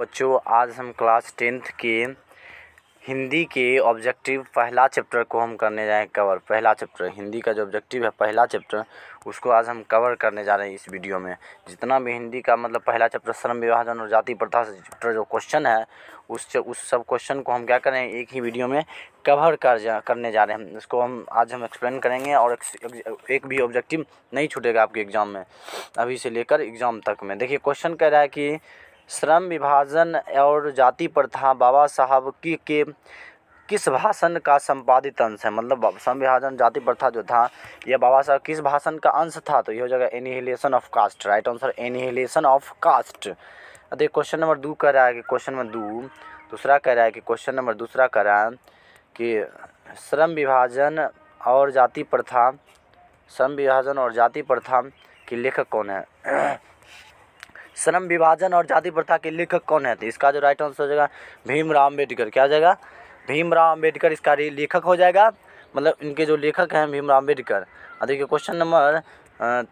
बच्चों आज हम क्लास टेंथ के हिंदी के ऑब्जेक्टिव पहला चैप्टर को हम करने जाएँ कवर पहला चैप्टर हिंदी का जो ऑब्जेक्टिव है पहला चैप्टर उसको आज हम कवर करने जा रहे हैं इस वीडियो में जितना भी हिंदी का मतलब पहला चैप्टर श्रम विभाजन और जाति प्रथा से चैप्टर जो क्वेश्चन है उस उस सब क्वेश्चन को हम क्या करें एक ही वीडियो में कवर कर जा करने जा रहे हैं इसको हम आज हम एक्सप्लेन करेंगे और एक, एक भी ऑब्जेक्टिव नहीं छूटेगा आपके एग्ज़ाम में अभी से लेकर एग्ज़ाम तक में देखिए क्वेश्चन कह रहा है कि श्रम विभाजन और जाति प्रथा बाबा साहब की के किस भाषण का संपादित अंश है मतलब श्रम विभाजन जाति प्रथा जो था यह बाबा साहब किस भाषण का अंश था तो यह हो जाएगा annihilation of caste right answer annihilation of caste देखिए क्वेश्चन नंबर दो कह रहा है कि क्वेश्चन नंबर दो दूसरा कह रहा है कि क्वेश्चन नंबर दूसरा कह रहा है कि श्रम विभाजन और जाति प्रथा श्रम विभाजन और जाति प्रथा के लेखक कौन है श्रम विभाजन और जाति प्रथा के लेखक कौन है तो इसका जो राइट आंसर हो जाएगा भीमराव अम्बेडकर क्या हो जाएगा भीमराव अम्बेडकर इसका लेखक हो जाएगा मतलब इनके जो लेखक हैं भीमराव अम्बेडकर और देखिए क्वेश्चन नंबर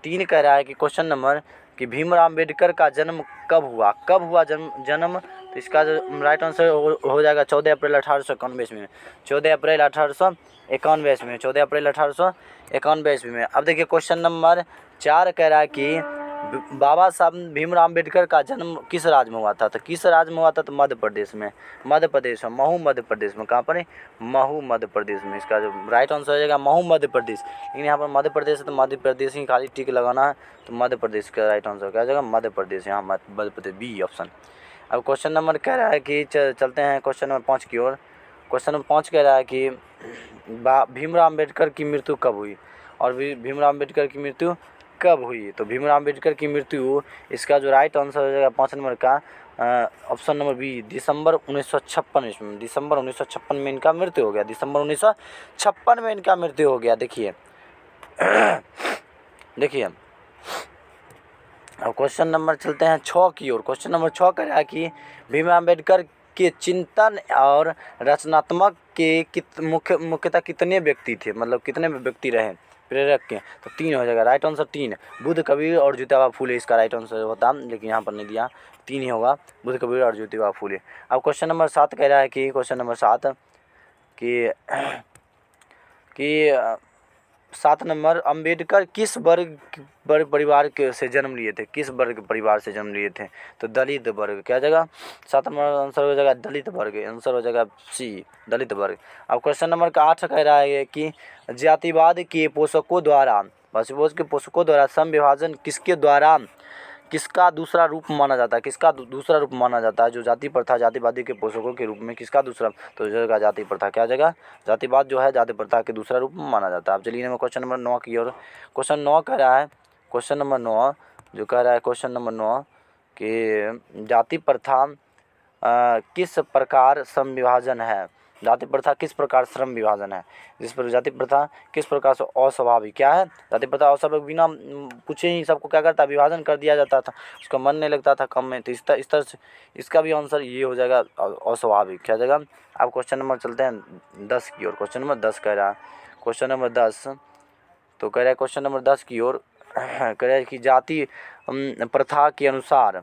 तीन कह रहा है कि क्वेश्चन नंबर कि भीमराव अम्बेडकर का जन्म कब हुआ कब हुआ जन्म जन्म तो इसका जो राइट आंसर हो, हो जाएगा चौदह अप्रैल अठारह सौ इक्यानवे ईस्वी में चौदह अप्रैल अठारह सौ इक्यानवे ईस्वी में चौदह अप्रैल अठारह सौ इक्यानवे ईस्वी में अब देखिए क्वेश्चन नंबर चार कह रहा है कि बाबा साहब भीमराव अम्बेडकर का जन्म किस राज्य में हुआ था तो किस राज्य में हुआ था तो मध्य प्रदेश में मध्य प्रदेश में महू मध्य प्रदेश में कहाँ पर है महू मध्य प्रदेश में इसका जो राइट आंसर हो जाएगा महू मध्य प्रदेश लेकिन यहाँ पर मध्य प्रदेश है तो मध्य प्रदेश ही खाली टिक लगाना है तो मध्य प्रदेश का राइट आंसर क्या हो जाएगा मध्य प्रदेश यहाँ मध्य प्रदेश बी ऑप्शन अब क्वेश्चन नंबर कह रहा है कि चलते हैं क्वेश्चन नंबर पाँच की ओर क्वेश्चन नंबर पाँच कह रहा है कि भीमराव अम्बेडकर की मृत्यु कब हुई और भीमराव अम्बेडकर की मृत्यु कब हुई तो भीमराव अम्बेडकर की मृत्यु इसका जो राइट आंसर हो जाएगा पाँच नंबर का ऑप्शन नंबर बी दिसंबर उन्नीस में दिसंबर उन्नीस में इनका मृत्यु हो गया दिसंबर उन्नीस में इनका मृत्यु हो गया देखिए देखिए अब क्वेश्चन नंबर चलते हैं छः की ओर क्वेश्चन नंबर छः कह रहा है कि भीमराव अम्बेडकर के चिंतन और रचनात्मक के कित मुख्य मुख्यतः कितने व्यक्ति थे मतलब कितने व्यक्ति रहे प्रेरक के तो तीन हो जाएगा राइट आंसर तीन बुद्ध कबीर और ज्योतिबा फूले इसका राइट आंसर होता लेकिन यहाँ पर नहीं दिया तीन ही होगा बुद्ध कबीर और ज्योतिबा फूले अब क्वेश्चन नंबर सात कह रहा है कि क्वेश्चन नंबर सात कि कि सात नंबर अंबेडकर किस वर्ग वर्ग परिवार के से जन्म लिए थे किस वर्ग परिवार से जन्म लिए थे तो दलित वर्ग क्या जगह सात नंबर आंसर हो जाएगा दलित वर्ग आंसर हो जाएगा सी दलित वर्ग अब क्वेश्चन नंबर का आठ कह रहा है कि जातिवाद के पोषकों द्वारा बस के पोषकों द्वारा सम विभाजन किसके द्वारा किसका दूसरा रूप माना जाता है किसका दूसरा रूप माना जाता है जो जाति प्रथा जातिवादी के पोषकों के रूप में किसका दूसरा तो जगह जाति प्रथा क्या जगह जातिवाद जो है जाति प्रथा के दूसरा रूप में माना जाता है अब चलिए नंबर क्वेश्चन नंबर नौ की ओर क्वेश्चन नौ कह रहा है क्वेश्चन नंबर नौ जो कह रहा है क्वेश्चन नंबर नौ कि जाति प्रथा किस प्रकार संविभाजन है जाति प्रथा किस प्रकार श्रम विभाजन है जिस पर जाति प्रथा किस प्रकार से अस्वाभाविक क्या है जाति प्रथा अस्वाभाविक बिना पूछे ही सबको क्या करता विभाजन कर दिया जाता था उसका मन नहीं लगता था कम में तो इस तरह इस तरह से इसका भी आंसर ये हो जाएगा अस्वाभाविक क्या जाएगा आप क्वेश्चन नंबर चलते हैं दस की ओर क्वेश्चन नंबर दस कह रहा है क्वेश्चन नंबर दस तो कह रहा है क्वेश्चन नंबर दस की ओर कह रहे हैं कि जाति प्रथा के अनुसार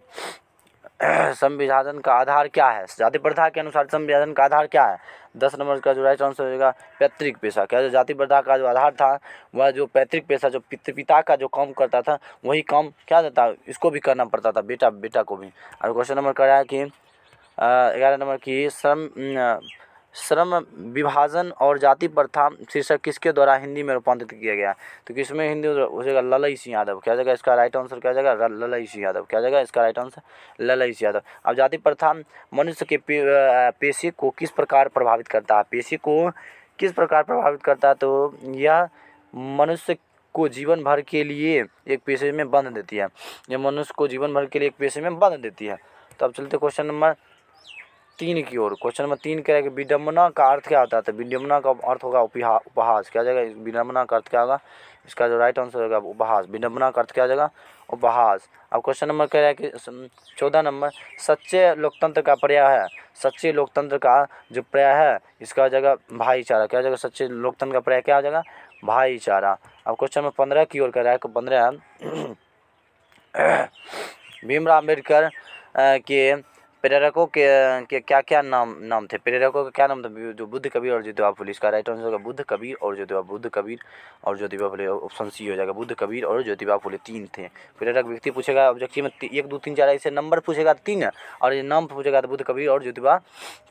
संविधान का आधार क्या है जाति प्रथा के अनुसार संविधान का आधार क्या है दस नंबर का जो राइट आंसर होगा पैतृक पेशा क्या जो जाति प्रथा का जो आधार था वह जो पैतृक पेशा जो पित पिता का जो काम करता था वही काम क्या देता इसको भी करना पड़ता था बेटा बेटा को भी और क्वेश्चन नंबर कह रहा है कि ग्यारह नंबर की श्रम श्रम विभाजन और जाति प्रथा शीर्षक किसके द्वारा हिंदी में रूपांतरित किया गया तो किसमें हिंदी हो जाएगा ललई सिंह यादव क्या जाएगा इसका राइट आंसर क्या जाएगा ललई सिंह यादव क्या जाएगा इसका राइट आंसर ललई सिंह यादव अब जाति प्रथा मनुष्य के पे, पेशे को किस प्रकार प्रभावित करता है पेशे को किस प्रकार प्रभावित करता है तो यह मनुष्य को जीवन भर के लिए एक पेशे में बंध देती है यह मनुष्य को जीवन भर के लिए एक पेशे में बंध देती है तो अब चलते क्वेश्चन नंबर तीन की ओर क्वेश्चन नंबर तीन कह रहा है कि विडम्बना का अर्थ क्या होता है तो विडम्बना का अर्थ होगा उपहास क्या जाएगा विडम्बना का अर्थ क्या होगा इसका जो राइट आंसर होगा उपहास विडम्बना का अर्थ क्या जाएगा उपहास अब क्वेश्चन नंबर कह रहा है कि चौदह नंबर सच्चे लोकतंत्र का पर्याय है सच्चे लोकतंत्र का जो पर्याय है इसका जगह भाईचारा क्या जाएगा सच्चे लोकतंत्र का पर्याय क्या आ जाएगा भाईचारा अब क्वेश्चन नंबर पंद्रह की ओर कह रहा है कि पंद्रह भीमराव अम्बेडकर के प्रेरकों के, के क्या क्या नाम नाम थे प्रेरकों का क्या नाम था जो बुद्ध कबीर और ज्योतिबा फुल इसका राइट आंसर होगा बुद्ध कबीर और ज्योतिबा बुद्ध कबीर और ज्योतिबा फुले ऑप्शन सी हो जाएगा बुद्ध कबीर और ज्योतिबा फुले तीन थे प्रेरक व्यक्ति पूछेगा ऑब्जेक्टिव में एक दो तीन चार ऐसे नंबर पूछेगा तीन और ये नाम पूछेगा तो बुद्ध कबीर और ज्योतिबा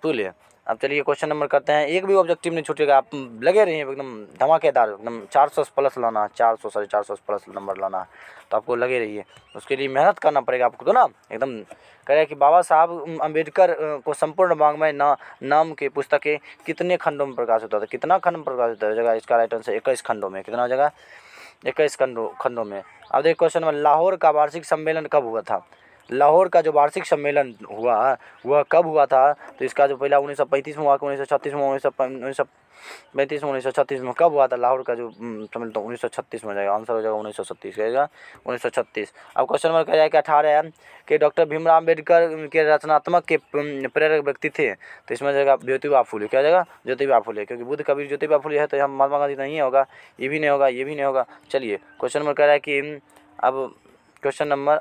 फुले अब चलिए क्वेश्चन नंबर करते हैं एक भी ऑब्जेक्टिव नहीं छूटेगा आप लगे रहिए एकदम धमाकेदार एकदम चार सौ प्लस लाना है सौ सॉरी सौ प्लस नंबर लाना है तो आपको लगे रहिए उसके लिए मेहनत करना पड़ेगा आपको तो ना एकदम कह कि बाबा साहब अंबेडकर को संपूर्ण वांग्मय ना नाम के पुस्तकें कितने खंडों में प्रकाश होता था तो कितना खंड में प्रकाशित होता जगह इसका राइट आंसर इक्कीस खंडों में कितना जगह इक्कीस खंडों खंडों में अब देखिए क्वेश्चन नंबर लाहौर का वार्षिक सम्मेलन कब हुआ था लाहौर का जो वार्षिक सम्मेलन हुआ वह कब हुआ था तो इसका जो पहला उन्नीस सौ पैंतीस में हुआ कि उन्नीस सौ छत्तीस में उन्नीस सौ उन्नीस सौ पैंतीस में उन्नीस सौ छत्तीस में कब हुआ था लाहौर का जो सम्मेलन तो उन्नीस सौ छत्तीस में जाएगा आंसर हो जाएगा उन्नीस सौ छत्तीस कहेगा उन्नीस सौ छत्तीस अब क्वेश्चन नंबर क्या जाएगा अठारह है कि डॉक्टर भीमराव अम्बेडकर के रचनात्मक के प्रेरक व्यक्ति थे तो इसमें जाएगा ज्योतिबा फूले क्या जाएगा ज्योतिबा फूले क्योंकि बुद्ध कबीर ज्योतिबा फूले है तो यहाँ महात्मा गांधी नहीं होगा ये भी नहीं होगा ये भी नहीं होगा चलिए क्वेश्चन नंबर कह रहा है कि अब क्वेश्चन नंबर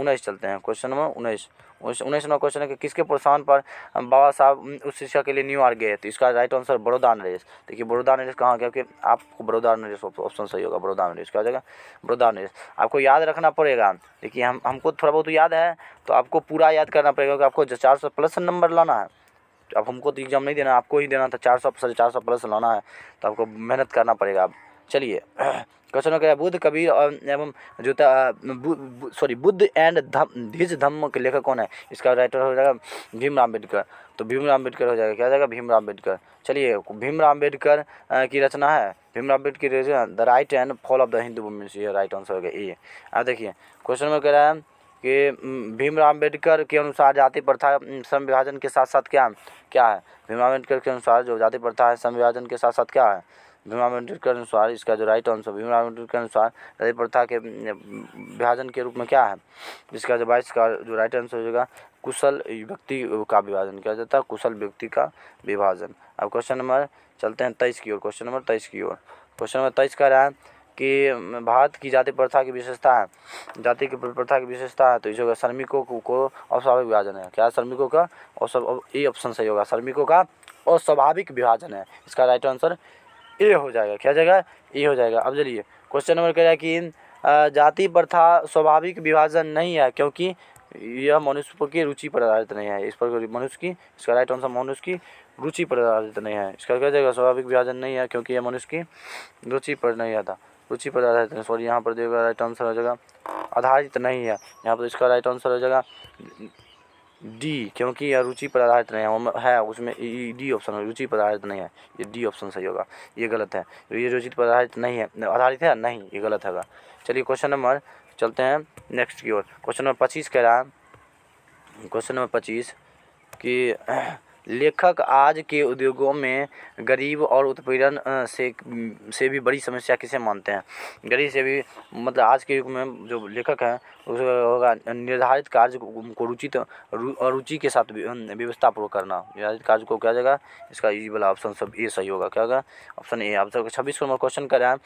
उन्नीस चलते हैं क्वेश्चन नंबर उन्नीस उन्नीस नंबर क्वेश्चन है कि किसके प्रोत्साहन पर बाबा साहब उस शिक्षा के लिए न्यू आर गए तो इसका राइट आंसर बड़ौदा नरेश देखिए बड़ौदा नरेश कहाँ गया क्योंकि आपको बड़ौदा नरेश ऑप्शन सही होगा बड़ौदा नरेश क्या हो जाएगा बड़ौदा नरेश आपको याद रखना पड़ेगा देखिए हम हमको थोड़ा बहुत तो याद है तो आपको पूरा याद करना पड़ेगा कि आपको चार सौ प्लस नंबर लाना है अब तो हमको तो एग्ज़ाम नहीं देना आपको ही देना था चार सौ चार सौ प्लस लाना है तो आपको मेहनत करना पड़ेगा अब चलिए क्वेश्चन हो गया बुद्ध कबीर और एवं जूता सॉरी बुद्ध एंड धम धीज धम्म के लेखक कौन है इसका राइटर हो जाएगा भीमराव अम्बेडकर तो भीमराव अम्बेडकर हो जाएगा क्या जाएगा जाएगा भीमराव अम्बेडकर चलिए भीमराव अम्बेडकर की रचना है भीमराव अम्बेडकर की रचना the right and fall of the Hindu women's ये राइट आंसर हो गया ये अब देखिए क्वेश्चन में कह रहा है कि भीमराव अम्बेडकर के अनुसार जाति प्रथा सम विभाजन के साथ साथ क्या क्या है भीमराव अम्बेडकर के अनुसार जो जाति प्रथा है सम विभाजन के साथ साथ क्या है भीमराव अम्बेडकर के अनुसार इसका जो राइट आंसर भीमराव अम्बेडकर के अनुसार दलित प्रथा के विभाजन के रूप में क्या है इसका जो बाईस का जो राइट आंसर हो जाएगा कुशल व्यक्ति का विभाजन किया जाता है कुशल व्यक्ति का विभाजन अब क्वेश्चन नंबर चलते हैं तेईस की ओर क्वेश्चन नंबर तेईस की ओर क्वेश्चन नंबर तेईस कह रहा है कि भारत की जाति प्रथा की विशेषता है जाति की प्रथा की विशेषता है तो इस होगा श्रमिकों को अस्वाभाविक विभाजन है क्या श्रमिकों का और सब ये ऑप्शन सही होगा श्रमिकों का अस्वाभाविक विभाजन है इसका राइट आंसर ए हो जाएगा क्या जाएगा ए हो जाएगा अब चलिए क्वेश्चन नंबर कह रहा है कि जाति प्रथा स्वाभाविक विभाजन नहीं है क्योंकि यह मनुष्य की रुचि पर आधारित नहीं है इस पर मनुष्य की इसका राइट आंसर मनुष्य की रुचि पर आधारित नहीं है इसका क्या जाएगा स्वाभाविक विभाजन नहीं है क्योंकि यह मनुष्य की रुचि पर नहीं आता रुचि पर आधारित नहीं सॉरी यहाँ पर देगा राइट आंसर हो जाएगा आधारित नहीं है यहाँ पर इसका राइट आंसर हो जाएगा डी क्योंकि यह रुचि पर आधारित नहीं है है उसमें डी e, ऑप्शन e, रुचि पर आधारित नहीं है ये डी ऑप्शन सही होगा ये गलत है तो ये रुचि पर आधारित नहीं है आधारित है नहीं ये गलत होगा चलिए क्वेश्चन नंबर चलते हैं नेक्स्ट की ओर क्वेश्चन नंबर पच्चीस कह रहा है क्वेश्चन नंबर पच्चीस कि लेखक आज के उद्योगों में गरीब और उत्पीड़न से से भी बड़ी समस्या किसे मानते हैं गरीब से भी मतलब आज के युग में जो लेखक हैं होगा निर्धारित कार्य को रुचित रुचि के साथ व्यवस्थापूर्वक करना निर्धारित कार्य को क्या जाएगा इसका ईजी वाला ऑप्शन सब ए सही होगा क्या होगा ऑप्शन ए आप सब छब्बीस नंबर क्वेश्चन हैं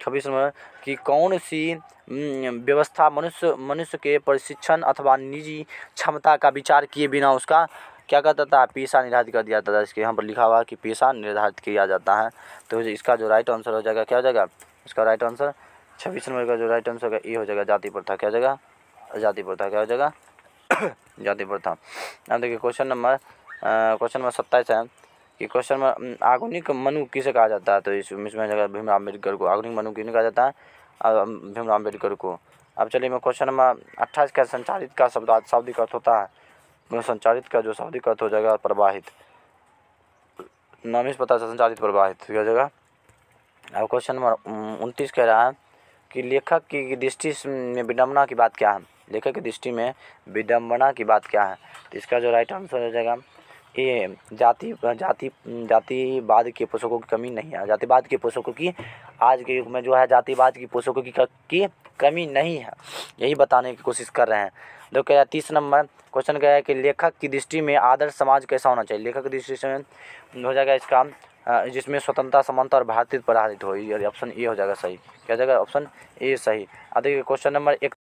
छब्बीस नंबर कि कौन सी व्यवस्था मनुष्य मनुष्य के प्रशिक्षण अथवा निजी क्षमता का विचार किए बिना उसका क्या कहता था पेशा निर्धारित कर दिया जाता था इसके यहाँ पर लिखा हुआ कि पीसा निर्धारित किया जाता है तो इसका जो राइट आंसर हो जाएगा क्या हो जाएगा इसका राइट आंसर छब्बीस नंबर का जो राइट आंसर होगा ये हो जाएगा जाति प्रथा क्या हो जाएगा जाति प्रथा क्या हो जाएगा जाति प्रथा अब देखिए क्वेश्चन नंबर क्वेश्चन नंबर सत्ताईस है कि क्वेश्चन में आधुनिक मनु किसे कहा जाता है तो इसमें जगह भीमराव अम्बेडकर को आधुनिक मनु किन्हें कहा जाता है भीमराव अम्बेडकर को अब चलिए मैं क्वेश्चन नंबर अट्ठाईस का संचालित का शब्द शब्द अर्थ होता है संचारित का जो शाब्दिक अर्थ तो हो जाएगा प्रवाहित नाम पता संचारित संचालित प्रवाहित हो जाएगा अब क्वेश्चन नंबर उनतीस कह रहा है कि लेखक की दृष्टि में विडम्बना की बात क्या है लेखक की दृष्टि में विडम्बना की बात क्या है तो इसका जो राइट आंसर हो जाएगा ये जाति जाति जातिवाद के पोषकों की कमी नहीं है जातिवाद के पोषकों की आज के युग में जो है जातिवाद की पोषकों की, की कमी नहीं है यही बताने की कोशिश कर रहे हैं दो क्या तीस नंबर क्वेश्चन क्या है कि लेखक की दृष्टि में आदर्श समाज कैसा होना चाहिए लेखक की दृष्टि से हो जाएगा इसका जिसमें स्वतंत्रता समानता और भारतीय पर आधारित हो ऑप्शन ए हो जाएगा सही क्या जाएगा ऑप्शन ए सही अब देखिए क्वेश्चन नंबर एक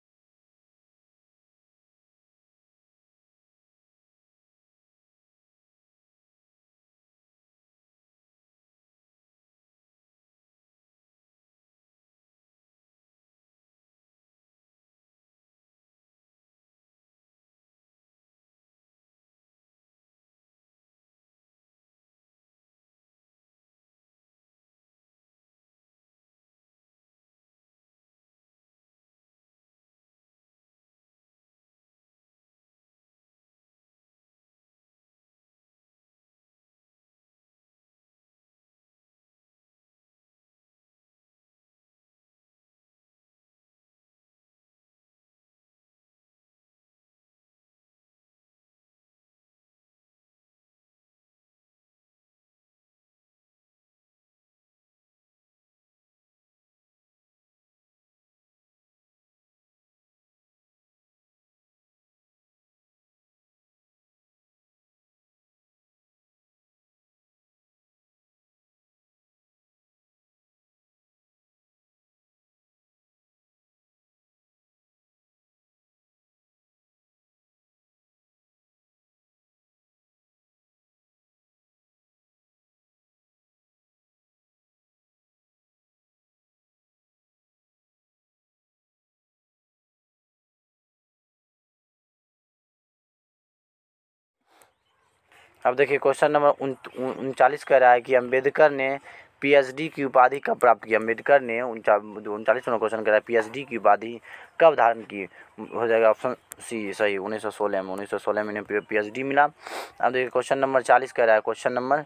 अब देखिए क्वेश्चन नंबर उनचालीस कह रहा है कि अम्बेडकर ने पीएचडी की उपाधि कब प्राप्त की अम्बेडकर ने उनचालीस में क्वेश्चन कह रहा है पीएचडी की उपाधि कब धारण की हो जाएगा ऑप्शन सी सही 1916 में 1916 में इन्हें पीएचडी मिला अब देखिए क्वेश्चन नंबर चालीस कह रहा है क्वेश्चन नंबर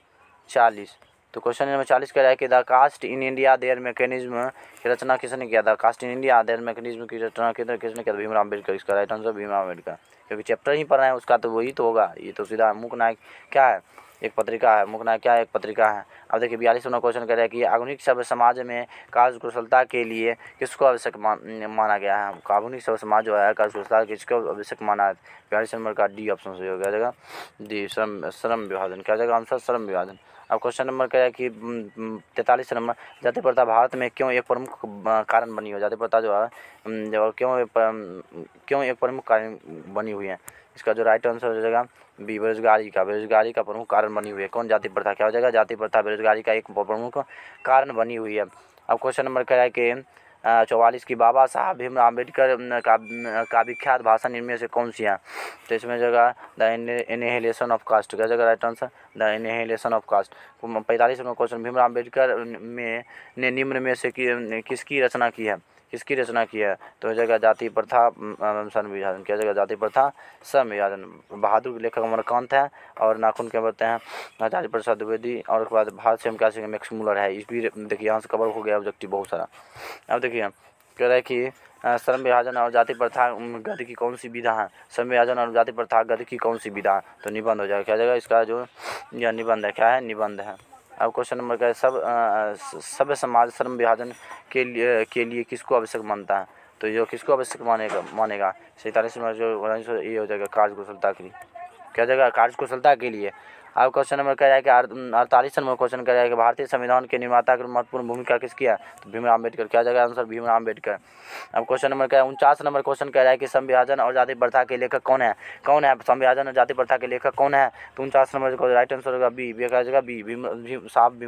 चालीस तो क्वेश्चन नंबर चालीस कह रहा है कि the caste in India their mechanism की रचना किसने किया the caste in India their mechanism की रचना किधर किसने किया भीमराव अम्बेडकर इसका राइट आंसर भीमराव अम्बेडकर क्योंकि चैप्टर ही पढ़ रहे हैं उसका तो वही तो होगा ये तो सीधा मुख नायक क्या है एक पत्रिका है मुख नायक क्या एक पत्रिका है अब देखिए बयालीस नंबर क्वेश्चन कह रहा है कि आधुनिक सभ्य समाज में कार्य कुशलता के लिए किसको आवश्यक माना गया है आधुनिक सभ्य समाज जो है कार्य कुशलता किसको आवश्यक माना है बयालीस नंबर का डी ऑप्शन सही हो गया जाएगा डी श्रम श्रम विभाजन क्या जाएगा आंसर श्रम विभाजन अब क्वेश्चन नंबर क्या है कि तैंतालीस नंबर जाति प्रथा भारत में क्यों एक प्रमुख कारण बनी हुई है जाति प्रथा जो है जो क्यों क्यों एक प्रमुख कारण बनी हुई है इसका जो राइट आंसर हो जाएगा बी बेरोजगारी का बेरोजगारी का प्रमुख कारण बनी हुई है कौन जाति प्रथा क्या हो जाएगा जाति प्रथा बेरोजगारी का एक प्रमुख कारण बनी हुई है अब क्वेश्चन नंबर क्या है कि चौवालीस की बाबा साहब भीमराव अम्बेडकर का का विख्यात भाषा इनमें से कौन सी है तो इसमें जगह द इनहेलेशन ऑफ कास्ट का जगह right answer the annihilation of caste पैंतालीस नंबर क्वेश्चन भीमराव अम्बेडकर में ने निम्न में से कि, किसकी रचना की है किसकी रचना की है तो जगह जाति प्रथा संविधान किया जगह जाति प्रथा संविधान बहादुर लेखक अमरकांत हैं और नाखून क्या बोलते हैं आचार्य प्रसाद द्विवेदी और उसके बाद भारत से हम क्या सकेंगे मैक्स मूलर है इस भी देखिए यहाँ से कवर हो गया ऑब्जेक्टिव बहुत सारा अब देखिए कह रहा है कि श्रम विभाजन और जाति प्रथा गद की कौन सी विधा है श्रम विभाजन और जाति प्रथा गद की कौन सी विधा है तो निबंध हो जाएगा क्या जाएगा इसका जो यह निबंध है क्या है निबंध है अब क्वेश्चन नंबर है सब सभ्य समाज श्रम विभाजन के लिए के लिए किसको आवश्यक मानता है तो ये किसको आवश्यक मानेगा मानेगा सैंतालीस में जो ये हो जाएगा कार्य कुशलता के लिए क्या जाएगा कार्य कुशलता के लिए अब क्वेश्चन नंबर रहा है कि अड़तालीस नंबर क्वेश्चन रहा जाए कि भारतीय संविधान के निर्माता की महत्वपूर्ण भूमिका किसकी है तो भीमराव अम्बेडकर क्या जाएगा आंसर भीमराव अम्बेडकर अब क्वेश्चन नंबर क्या है उनचास नंबर क्वेश्चन रहा जाए कि संविभाजन और जाति प्रथा के लेखक कौन है कौन है संविभाजन और जाति प्रथा के लेखक कौन है तो उनचास नंबर राइट आंसर होगा बी क्या जाएगा बी भीम साहब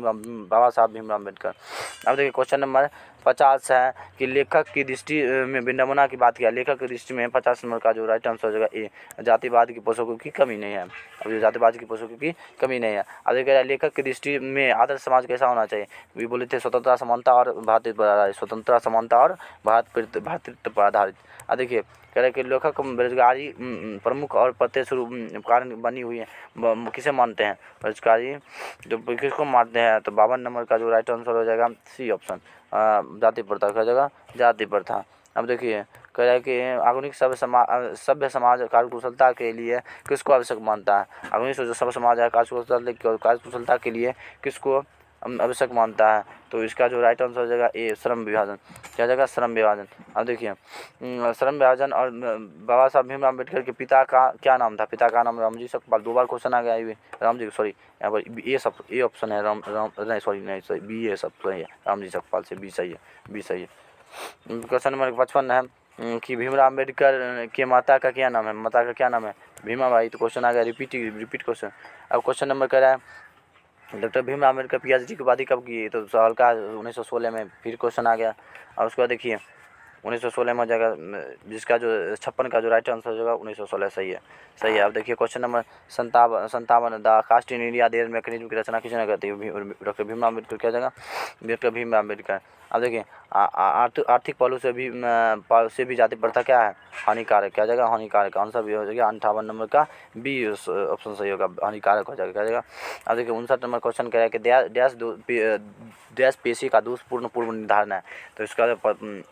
बाबा साहब भीमराव अम्बेडकर अब देखिए क्वेश्चन नंबर पचास है कि लेखक की दृष्टि में विडम्बना की बात किया लेखक की दृष्टि में पचास नंबर का जो राइट आंसर हो जाएगा ए जातिवाद की पोषकों की कमी नहीं है अब जो जातिवाद की पोषकों की कमी नहीं है अब देखा जाए लेखक की दृष्टि में आदर्श समाज कैसा होना चाहिए भी बोले थे स्वतंत्रता समानता और भारतीय स्वतंत्रता समानता और भारत भारतीय पर आधारित अब देखिए कह रहे कि लेखक बेरोजगारी प्रमुख और प्रत्यक्ष रूप कारण बनी हुई है किसे मानते हैं बेरोजगारी जो किसको मानते हैं तो बावन नंबर का जो राइट आंसर हो जाएगा सी ऑप्शन जाति प्रथा क्या जगह जाति प्रथा अब देखिए कह रहा है कि आधुनिक सभ्य समाज सभ्य समाज कार्यकुशलता के लिए किसको आवश्यक मानता है आधुनिक जो सभ्य समाज है कार्यकुशलता कार्यकुशलता के लिए किसको आवश्यक मानता है तो इसका जो राइट आंसर हो जाएगा ए श्रम विभाजन क्या जाएगा श्रम विभाजन अब देखिए हम्म, श्रम विभाजन और बाबा साहब भीमराव अम्बेडकर के पिता का क्या नाम था पिता का नाम रामजी सकपाल दो बार क्वेश्चन आ गया ये रामजी सॉरी यहाँ पर ए सब ए ऑप्शन है राम राम नहीं सॉरी नहीं सॉरी बी ए सब तो सही है रामजी सकपाल से बी सही है बी सही है क्वेश्चन नंबर पचपन है हम्म, कि भीमराव अम्बेडकर के माता का क्या नाम है माता का क्या नाम है भीमा भाई तो क्वेश्चन आ गया रिपीट रिपीट क्वेश्चन अब क्वेश्चन नंबर कह रहा है doctor Bhim Ambedkar P H D की उपाधि कब की तो सवाल का उन्नीस सौ सोलह में फिर क्वेश्चन आ गया और उसके बाद देखिए उन्नीस सौ सोलह में जाएगा जिसका जो छप्पन का जो राइट आंसर हो जाएगा उन्नीस सौ सोलह सही है सही है हाँ। अब देखिए क्वेश्चन नंबर संतावन संतावन द कास्ट इन इंडिया देश मैकेनिज्म की रचना किसने करती है डॉक्टर भीमराव अम्बेडकर क्या जाएगा डॉक्टर भीमराव अम्बेडकर अब देखिए आर्थिक पहलू से भी से भी जाति प्रथा क्या है हानिकारक क्या जाएगा हानिकारक आंसर भी हो जाएगा अंठावन नंबर का बी ऑप्शन सही होगा हानिकारक हो जाएगा क्या जाएगा अब देखिए उनसठ नंबर क्वेश्चन कह है कि डैश डैश पेशी का दोषपूर्ण पूर्व निर्धारण है तो इसका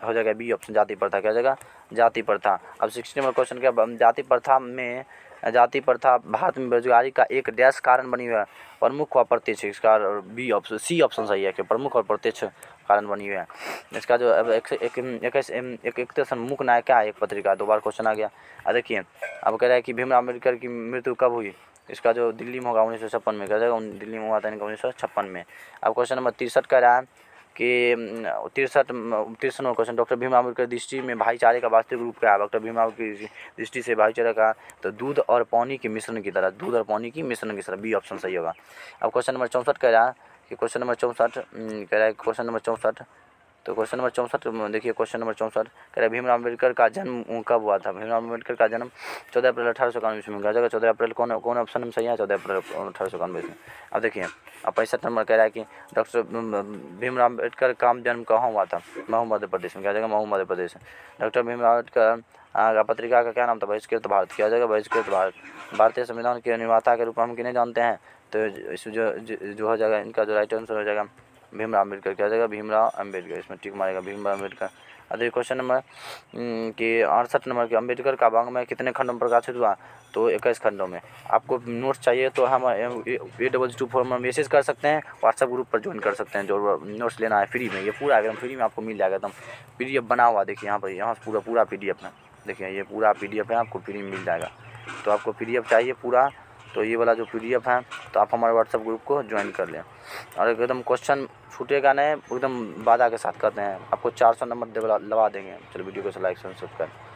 हो जाएगा बी ऑप्शन ऑप्शन जाति प्रथा क्या जाएगा जाति प्रथा अब सिक्सटी नंबर क्वेश्चन क्या जाति प्रथा में जाति प्रथा भारत में बेरोजगारी का एक डैश कारण बनी हुई है प्रमुख व प्रत्यक्ष इसका बी ऑप्शन सी ऑप्शन सही है कि प्रमुख और प्रत्यक्ष कारण बनी हुई है इसका जो एक एक एक, एक, एक मुख्य है एक पत्रिका दो बार क्वेश्चन आ गया अब देखिए अब कह रहा है कि भीमराव अम्बेडकर की मृत्यु कब हुई इसका जो दिल्ली में होगा उन्नीस में कह जाएगा दिल्ली में हुआ था इनका उन्नीस में अब क्वेश्चन नंबर तिरसठ कह रहा है कि तिरसठ तिरसठ number question doctor Bhim Ambedkar दृष्टि में भाईचारे का वास्तविक रूप क्या है डॉक्टर भीम आम्बेडकर दृष्टि से भाईचारे का तो दूध और पानी के मिश्रण की तरह दूध और पानी की मिश्रण की तरह बी ऑप्शन सही होगा अब क्वेश्चन नंबर चौंसठ कह रहा है कि क्वेश्चन नंबर चौंसठ कह रहा है क्वेश्चन नंबर चौंसठ तो क्वेश्चन नंबर चौंसठ देखिए क्वेश्चन नंबर चौंसठ कह रहे भीमराव अम्बेडकर का जन्म कब हुआ था भीमराव अम्बेडकर का जन्म चौदह अप्रैल अठारह सौ इक्यानवे में हुआ चौदह अप्रैल कौन कौन ऑप्शन में सही है चौदह अप्रैल अठारह सौ इक्यानवे में अब देखिए अब पैंसठ नंबर कह रहा है कि डॉक्टर भीमराव अम्बेडकर का जन्म कहाँ हुआ था महू मध्य प्रदेश में क्या जाएगा महू मध्य प्रदेश डॉक्टर भीमराव अम्बेडकर का पत्रिका का क्या नाम था बहिष्कृत भारत क्या जाएगा बहिष्कृत भारत भारतीय संविधान के निर्माता के रूप में हम किन्हें जानते हैं तो इस जो जो हो जाएगा इनका जो राइट आंसर हो जाएगा भीमराव अम्बेडकर क्या जाएगा भीमराव अम्बेडकर इसमें टिक मारेगा भीमराव अम्बेडकर अरे क्वेश्चन नंबर कि अड़सठ नंबर के अम्बेडकर का बांग में कितने खंडों में प्रकाशित हुआ तो इक्कीस खंडों में आपको नोट्स चाहिए तो हम ए डबल टू फोर में मैसेज कर सकते हैं व्हाट्सएप ग्रुप पर ज्वाइन कर सकते हैं जो नोट्स लेना है फ्री में ये पूरा एकदम फ्री में आपको मिल जाएगा एकदम पी बना हुआ देखिए यहाँ पर यहाँ पूरा पूरा पी डी देखिए ये पूरा पी है आपको फ्री में मिल जाएगा तो आपको पी चाहिए पूरा तो ये वाला जो पी है तो आप हमारे व्हाट्सएप ग्रुप को ज्वाइन कर लें और एकदम क्वेश्चन छूटेगा नहीं एकदम वादा के साथ करते हैं आपको चार सौ नंबर लगा देंगे चलो वीडियो को लाइक सब्सक्राइब